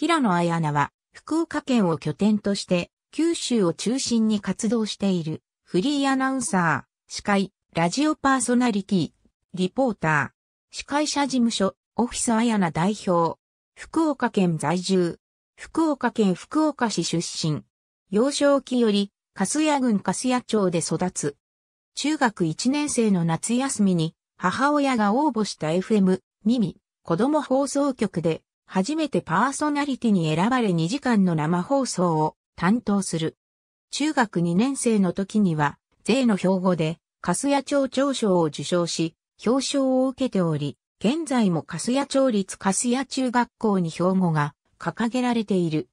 平野綾菜は、福岡県を拠点として、九州を中心に活動している、フリーアナウンサー、司会、ラジオパーソナリティ、リポーター、司会者事務所、オフィス綾菜代表、福岡県在住、福岡県福岡市出身、幼少期より、粕谷郡粕谷町で育つ。中学1年生の夏休みに、母親が応募した FM、ミミ、子供放送局で、初めてパーソナリティに選ばれ2時間の生放送を担当する。中学2年生の時には、税の標語で、かすや町長賞を受賞し、表彰を受けており、現在もかすや町立かすや中学校に標語が掲げられている。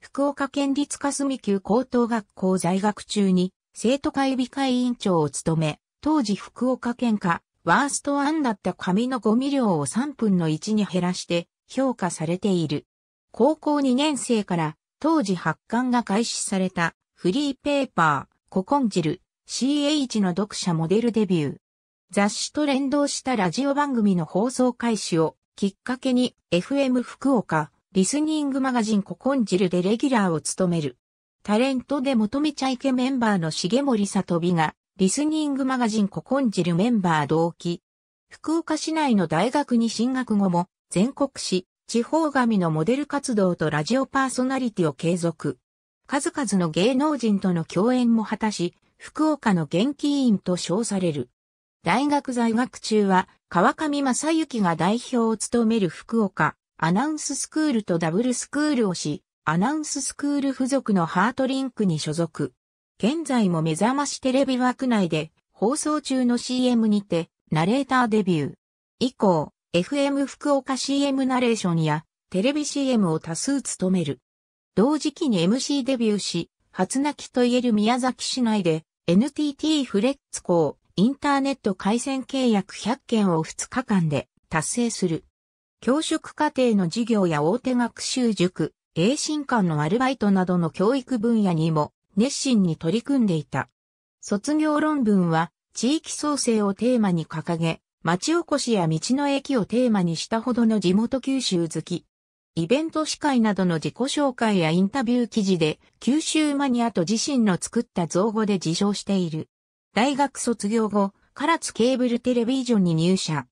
福岡県立霞級高等学校在学中に生徒会議会委員長を務め、当時福岡県下ワースト案だった紙のゴミ量を3分の1に減らして評価されている。高校2年生から当時発刊が開始されたフリーペーパー、ココンジル、CH の読者モデルデビュー。雑誌と連動したラジオ番組の放送開始をきっかけに FM 福岡、リスニングマガジンココンジルでレギュラーを務める。タレントで求めちゃいけメンバーの重森里美が、リスニングマガジンココンジルメンバー同期。福岡市内の大学に進学後も、全国紙、地方紙のモデル活動とラジオパーソナリティを継続。数々の芸能人との共演も果たし、福岡の元気委員と称される。大学在学中は、川上正幸が代表を務める福岡、アナウンススクールとダブルスクールをし、アナウンススクール付属のハートリンクに所属。現在も目覚ましテレビ枠内で、放送中の CM にて、ナレーターデビュー。以降、FM 福岡 CM ナレーションやテレビ CM を多数務める。同時期に MC デビューし、初泣きといえる宮崎市内で NTT フレッツ校インターネット回線契約100件を2日間で達成する。教職課程の授業や大手学習塾、英進館のアルバイトなどの教育分野にも熱心に取り組んでいた。卒業論文は地域創生をテーマに掲げ、町おこしや道の駅をテーマにしたほどの地元九州好き。イベント司会などの自己紹介やインタビュー記事で、九州マニアと自身の作った造語で自称している。大学卒業後、唐津ケーブルテレビジョンに入社。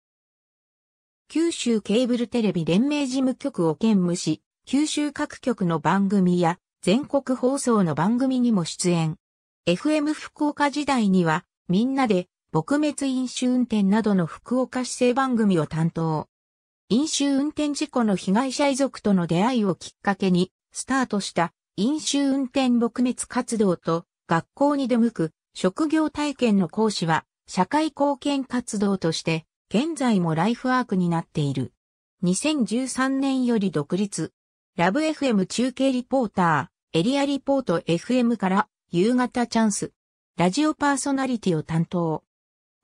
九州ケーブルテレビ連盟事務局を兼務し、九州各局の番組や全国放送の番組にも出演。FM 福岡時代には、みんなで撲滅飲酒運転などの福岡市政番組を担当。飲酒運転事故の被害者遺族との出会いをきっかけに、スタートした飲酒運転撲滅活動と、学校に出向く職業体験の講師は、社会貢献活動として、現在もライフワークになっている。2013年より独立。ラブ FM 中継リポーター、エリアリポート FM から夕方チャンス。ラジオパーソナリティを担当。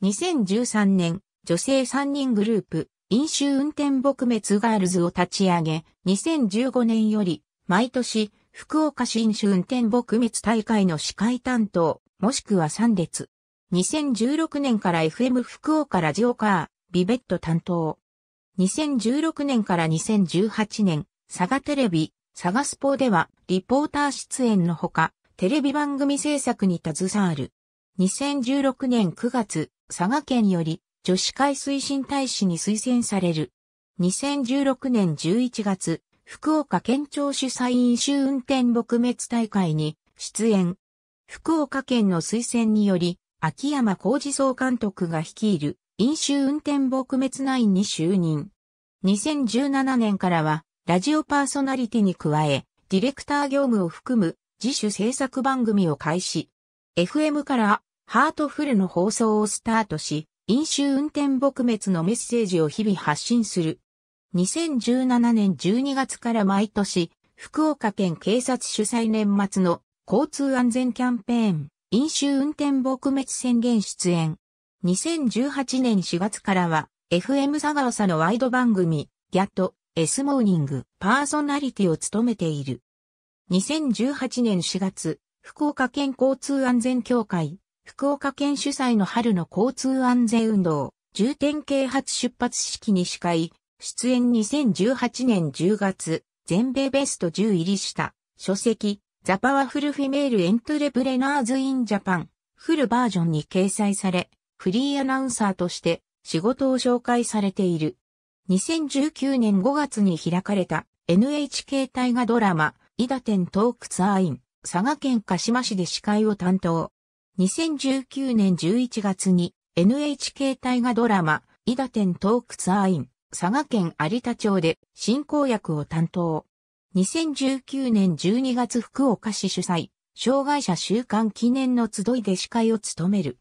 2013年、女性3人グループ、飲酒運転撲滅ガールズを立ち上げ、2015年より、毎年、福岡市飲酒運転撲滅大会の司会担当、もしくは3列。2016年から FM 福岡ラジオカー、ビベット担当。2016年から2018年、佐賀テレビ、佐賀スポでは、リポーター出演のほか、テレビ番組制作に携わる。2016年9月、佐賀県より女子会推進大使に推薦される。2016年11月、福岡県庁主催飲酒運転撲滅大会に出演。福岡県の推薦により、秋山浩二総監督が率いる飲酒運転撲滅ナインに就任。2017年からは、ラジオパーソナリティに加え、ディレクター業務を含む自主制作番組を開始。FM からハートフルの放送をスタートし、飲酒運転撲滅のメッセージを日々発信する。2017年12月から毎年、福岡県警察主催年末の交通安全キャンペーン、飲酒運転撲滅宣言出演。2018年4月からは、FM 佐川さのワイド番組、ギャット、S モーニング、パーソナリティを務めている。2018年4月、福岡県交通安全協会、福岡県主催の春の交通安全運動、重点啓発出発式に司会、出演2018年10月、全米ベスト10入りした、書籍、ザ・パワフル・フィメール・エントレプレナーズ・イン・ジャパン、フルバージョンに掲載され、フリーアナウンサーとして仕事を紹介されている。2019年5月に開かれた NHK 大河ドラマ、イダテントークツアーイン、佐賀県鹿島市で司会を担当。2019年11月に NHK 大河ドラマ、伊田店トークツアーイン、佐賀県有田町で進行役を担当。2019年12月福岡市主催、障害者週間記念の集いで司会を務める。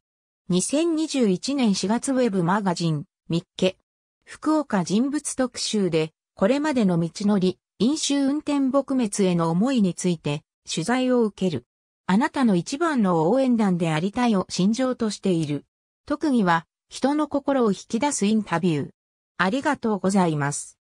2021年4月ウェブマガジン、三ッ福岡人物特集で、これまでの道のり、飲酒運転撲滅への思いについて、取材を受ける。あなたの一番の応援団でありたいを心情としている。特技は、人の心を引き出すインタビュー。ありがとうございます。